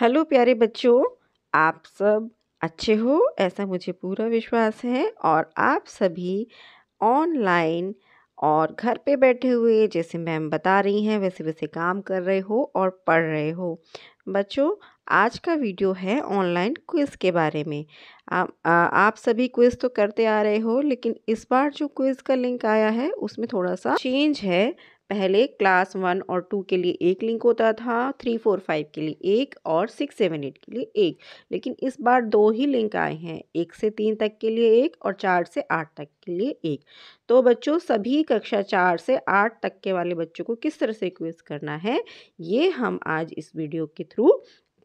hello प्यारे बच्चों आप सब अच्छे हो ऐसा मुझे पूरा विश्वास है और आप सभी ऑनलाइन और घर पे बैठे हुए जैसे मैम बता रही हैं वैसे वैसे काम कर रहे हो और पढ़ रहे हो बच्चों आज का वीडियो है ऑनलाइन क्विज़ के बारे में आ, आ, आप सभी क्विज़ तो करते आ रहे हो लेकिन इस बार जो क्विज़ का लिंक आया है उसमें थोड़ा सा चेंज है पहले क्लास वन और टू के लिए एक लिंक होता था थ्री फोर फाइव के लिए एक और सिक्स सेवन एट के लिए एक लेकिन इस बार दो ही लिंक आए हैं एक से तीन तक के लिए एक और चार से आठ तक के लिए एक तो बच्चों सभी कक्षा चार से आठ तक के वाले बच्चों को किस तरह से क्विज करना है ये हम आज इस वीडियो के थ्रू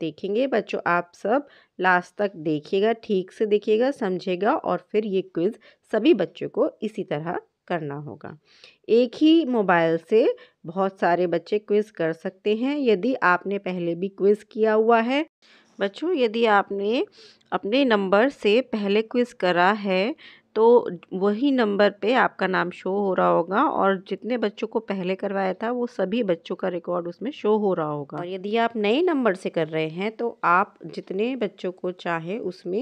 देखेंगे बच्चों आप सब लास्ट तक देखिएगा ठीक से देखिएगा समझेगा और फिर ये क्विज़ सभी बच्चों को इसी तरह करना होगा एक ही मोबाइल से बहुत सारे बच्चे क्विज़ कर सकते हैं यदि आपने पहले भी क्विज़ किया हुआ है बच्चों यदि आपने अपने नंबर से पहले क्विज़ करा है तो वही नंबर पे आपका नाम शो हो रहा होगा और जितने बच्चों को पहले करवाया था वो सभी बच्चों का रिकॉर्ड उसमें शो हो रहा होगा और यदि आप नए नंबर से कर रहे हैं तो आप जितने बच्चों को चाहे उसमें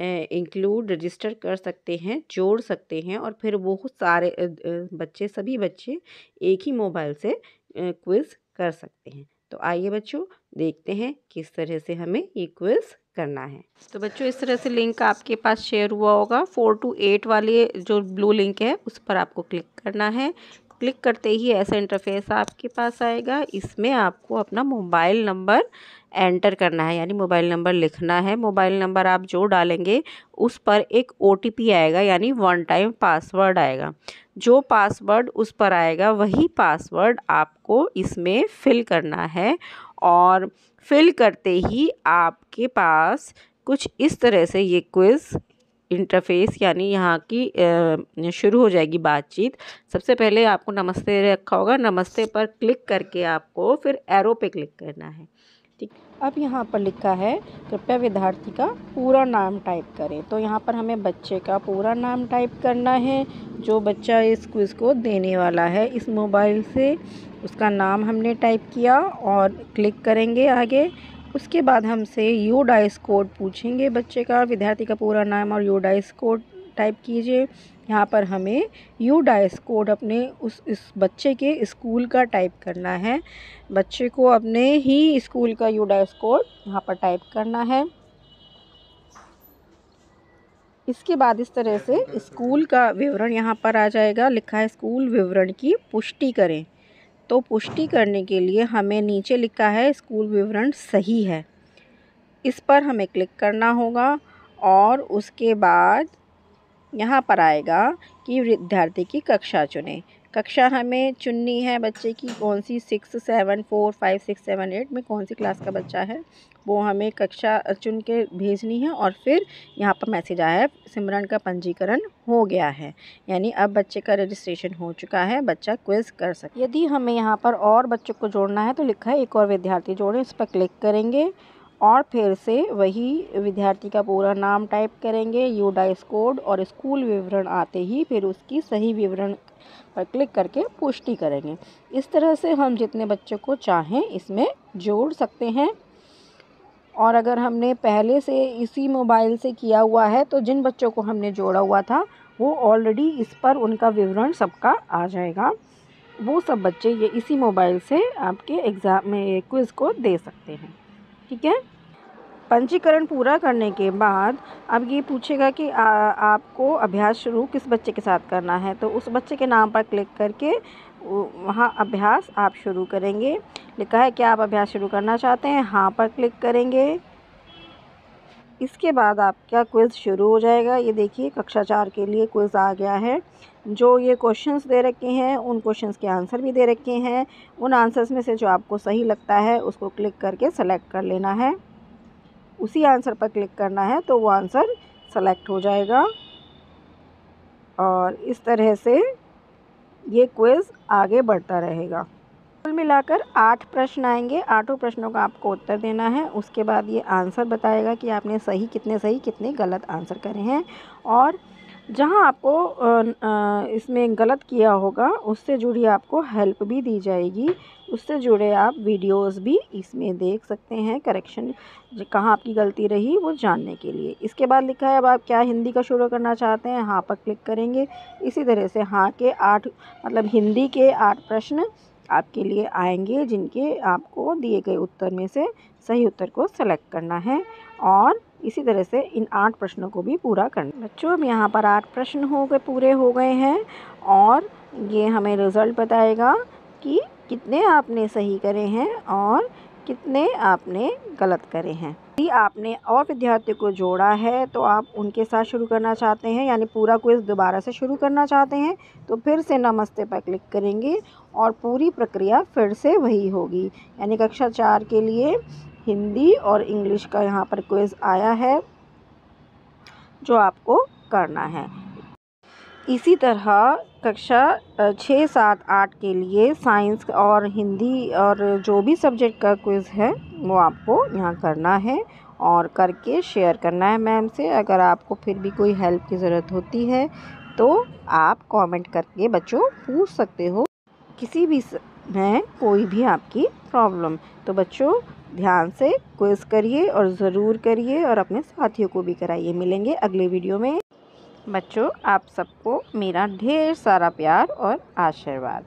इंक्लूड रजिस्टर कर सकते हैं जोड़ सकते हैं और फिर वो सारे बच्चे सभी बच्चे एक ही मोबाइल से क्विज़ कर सकते हैं तो आइए बच्चों देखते हैं किस तरह से हमें ये क्विज़ करना है तो बच्चों इस तरह से लिंक आपके पास शेयर हुआ होगा फोर टू एट वाली जो ब्लू लिंक है उस पर आपको क्लिक करना है क्लिक करते ही ऐसा इंटरफेस आपके पास आएगा इसमें आपको अपना मोबाइल नंबर एंटर करना है यानी मोबाइल नंबर लिखना है मोबाइल नंबर आप जो डालेंगे उस पर एक ओ आएगा यानी वन टाइम पासवर्ड आएगा जो पासवर्ड उस पर आएगा वही पासवर्ड आपको इसमें फिल करना है और फिल करते ही आपके पास कुछ इस तरह से ये क्विज़ इंटरफेस यानी यहाँ की शुरू हो जाएगी बातचीत सबसे पहले आपको नमस्ते रखा होगा नमस्ते पर क्लिक करके आपको फिर एरो पे क्लिक करना है ठीक अब यहाँ पर लिखा है कृपया विद्यार्थी का पूरा नाम टाइप करें तो यहाँ पर हमें बच्चे का पूरा नाम टाइप करना है जो बच्चा इस क्विज़ को देने वाला है इस मोबाइल से उसका नाम हमने टाइप किया और क्लिक करेंगे आगे उसके बाद हमसे यू डाइस कोड पूछेंगे बच्चे का विद्यार्थी का पूरा नाम और यू डाइस कोड टाइप कीजिए यहाँ पर हमें यू डाइस कोड अपने उस इस बच्चे के स्कूल का टाइप करना है बच्चे को अपने ही स्कूल का यू डाइस कोड यहाँ पर टाइप करना है इसके बाद इस तरह से स्कूल का विवरण यहाँ पर आ जाएगा लिखा है स्कूल विवरण की पुष्टि करें तो पुष्टि करने के लिए हमें नीचे लिखा है स्कूल विवरण सही है इस पर हमें क्लिक करना होगा और उसके बाद यहाँ पर आएगा कि विद्यार्थी की कक्षा चुने कक्षा हमें चुननी है बच्चे की कौन सी six seven four five six seven eight में कौन सी क्लास का बच्चा है वो हमें कक्षा चुन के भेजनी है और फिर यहाँ पर मैसेज आया है सिमरन का पंजीकरण हो गया है यानी अब बच्चे का रजिस्ट्रेशन हो चुका है बच्चा क्विज कर सकता यदि हमें यहाँ पर और बच्चों को जोड़ना है तो लिखा है एक और विद्यार्थी जोड़ें इस पर क्लिक करेंगे और फिर से वही विद्यार्थी का पूरा नाम टाइप करेंगे यू डाइस कोड और स्कूल विवरण आते ही फिर उसकी सही विवरण पर क्लिक करके पुष्टि करेंगे इस तरह से हम जितने बच्चों को चाहें इसमें जोड़ सकते हैं और अगर हमने पहले से इसी मोबाइल से किया हुआ है तो जिन बच्चों को हमने जोड़ा हुआ था वो ऑलरेडी इस पर उनका विवरण सबका आ जाएगा वो सब बच्चे ये इसी मोबाइल से आपके एग्ज़ाम में क्विज़ को दे सकते हैं ठीक है पंजीकरण पूरा करने के बाद अब ये पूछेगा कि आ, आपको अभ्यास शुरू किस बच्चे के साथ करना है तो उस बच्चे के नाम पर क्लिक करके वहाँ अभ्यास आप शुरू करेंगे लिखा है क्या आप अभ्यास शुरू करना चाहते हैं हाँ पर क्लिक करेंगे इसके बाद आपका क्विज़ शुरू हो जाएगा ये देखिए कक्षा चार के लिए क्विज़ आ गया है जो ये क्वेश्चंस दे रखे हैं उन क्वेश्चंस के आंसर भी दे रखे हैं उन आंसर्स में से जो आपको सही लगता है उसको क्लिक करके सेलेक्ट कर लेना है उसी आंसर पर क्लिक करना है तो वो आंसर सेलेक्ट हो जाएगा और इस तरह से ये क्विज़ आगे बढ़ता रहेगा कुल मिलाकर आठ प्रश्न आएंगे आठों प्रश्नों का आपको उत्तर देना है उसके बाद ये आंसर बताएगा कि आपने सही कितने सही कितने गलत आंसर करे हैं और जहाँ आपको इसमें गलत किया होगा उससे जुड़ी आपको हेल्प भी दी जाएगी उससे जुड़े आप वीडियोस भी इसमें देख सकते हैं करेक्शन कहाँ आपकी गलती रही वो जानने के लिए इसके बाद लिखा है अब आप क्या हिंदी का शुरू करना चाहते हैं हाँ पर क्लिक करेंगे इसी तरह से हाँ के आठ मतलब हिंदी के आठ प्रश्न आपके लिए आएंगे जिनके आपको दिए गए उत्तर में से सही उत्तर को सेलेक्ट करना है और इसी तरह से इन आठ प्रश्नों को भी पूरा करना बच्चों अब यहाँ पर आठ प्रश्न हो गए पूरे हो गए हैं और ये हमें रिज़ल्ट बताएगा कि कितने आपने सही करे हैं और कितने आपने गलत करे हैं यदि आपने और विद्यार्थियों को जोड़ा है तो आप उनके साथ शुरू करना चाहते हैं यानी पूरा क्विज दोबारा से शुरू करना चाहते हैं तो फिर से नमस्ते पर क्लिक करेंगे और पूरी प्रक्रिया फिर से वही होगी यानी कक्षा चार के लिए हिंदी और इंग्लिश का यहाँ पर क्विज़ आया है जो आपको करना है इसी तरह कक्षा छः सात आठ के लिए साइंस और हिंदी और जो भी सब्जेक्ट का क्विज़ है वो आपको यहाँ करना है और करके शेयर करना है मैम से अगर आपको फिर भी कोई हेल्प की ज़रूरत होती है तो आप कमेंट करके बच्चों पूछ सकते हो किसी भी में कोई भी आपकी प्रॉब्लम तो बच्चों ध्यान से क्विज करिए और ज़रूर करिए और अपने साथियों को भी कराइए मिलेंगे अगले वीडियो में बच्चों आप सबको मेरा ढेर सारा प्यार और आशीर्वाद